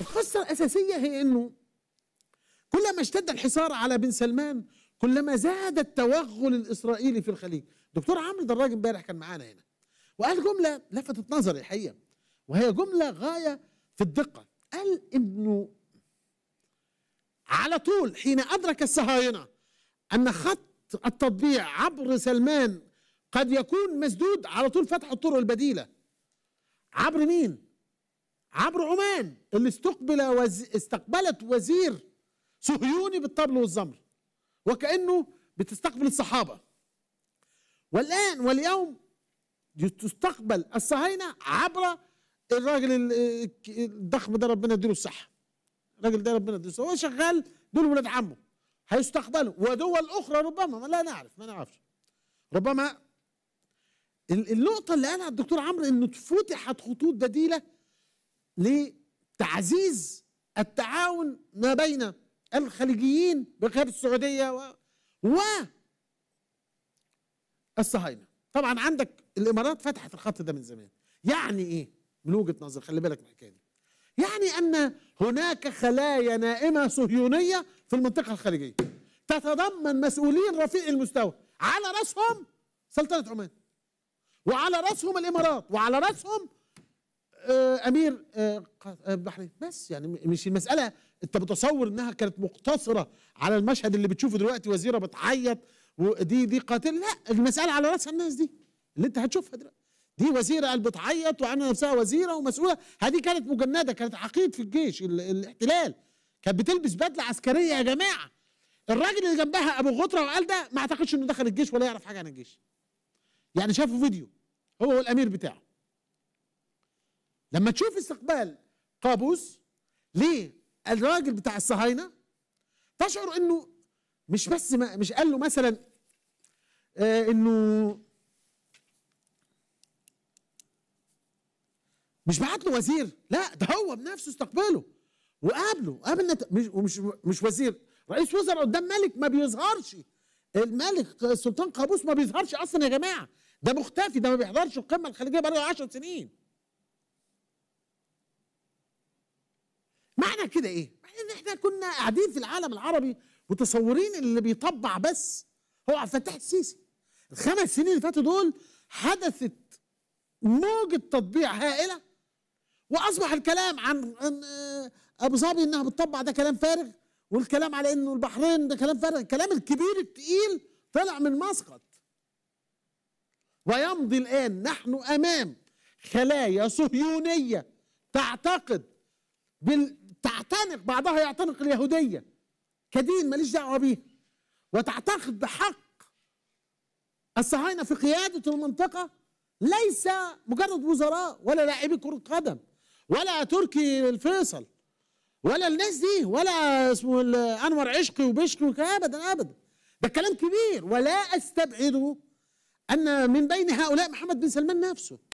القصة الأساسية هي أنه كلما اشتد الحصار على بن سلمان كلما زاد التوغل الإسرائيلي في الخليج دكتور عمرو دراج امبارح كان معانا هنا وقال جملة لفتت نظري الحقيقة وهي جملة غاية في الدقة قال إنه على طول حين أدرك الصهاينة أن خط التطبيع عبر سلمان قد يكون مسدود على طول فتحوا الطرق البديلة عبر مين؟ عبر عمان اللي استقبل وز... استقبلت وزير صهيوني بالطبل والزمر وكأنه بتستقبل الصحابة والآن واليوم تستقبل الصهاينة عبر الراجل الضخم ده ربنا يديله الصحة الراجل ده ربنا يديله الصحة هو شغال دول ولاد عمه هيستقبلوا ودول أخرى ربما ما لا نعرف ما نعرفش ربما النقطة اللي قالها الدكتور عمرو إنه اتفتحت خطوط بديلة لتعزيز التعاون ما بين الخليجيين بقياده السعوديه و, و الصهاينه طبعا عندك الامارات فتحت الخط ده من زمان يعني ايه من وجهه نظر خلي بالك من الحكايه دي يعني ان هناك خلايا نائمه صهيونيه في المنطقه الخليجيه تتضمن مسؤولين رفيع المستوى على راسهم سلطنه عمان وعلى راسهم الامارات وعلى راسهم آه، امير البحرين آه، آه، بس يعني مش المساله انت متصور انها كانت مقتصره على المشهد اللي بتشوفه دلوقتي وزيره بتعيط ودي دي قاتل لا المساله على راس الناس دي اللي انت هتشوفها دلوقتي دي وزيره قال بتعيط وعامله نفسها وزيره ومسؤوله هذه كانت مجنده كانت عقيد في الجيش الاحتلال كانت بتلبس بدله عسكريه يا جماعه الراجل اللي جنبها ابو غطره وقال ده ما اعتقدش انه دخل الجيش ولا يعرف حاجه عن الجيش يعني شافوا فيديو هو والامير بتاعه لما تشوف استقبال قابوس ليه الراجل بتاع الصهاينه تشعر انه مش بس ما مش قال له مثلا آه انه مش بعت له وزير لا ده هو بنفسه استقبله وقابله قابل نت... مش ومش مش وزير رئيس وزراء قدام ملك ما بيظهرش الملك السلطان قابوس ما بيظهرش اصلا يا جماعه ده مختفي ده ما بيحضرش القمه الخليجيه بقاله 10 سنين معنى كده ايه؟ معنى ان احنا كنا قاعدين في العالم العربي متصورين اللي بيطبع بس هو عبد الفتاح السيسي الخمس سنين اللي فاتوا دول حدثت موجة تطبيع هائلة وأصبح الكلام عن آه، أبو ظبي إنها بتطبع ده كلام فارغ والكلام على إنه البحرين ده كلام فارغ الكلام الكبير التقيل طلع من مسقط ويمضي الآن نحن أمام خلايا صهيونية تعتقد تعتنق بعضها يعتنق اليهودية كدين ماليش دعوة بيها وتعتقد بحق الصهاينة في قيادة المنطقة ليس مجرد وزراء ولا لاعبي كرة قدم ولا تركي الفيصل ولا الناس دي ولا اسمه انور عشقي وبشكي ابدا ابدا ده كلام كبير ولا استبعد ان من بين هؤلاء محمد بن سلمان نفسه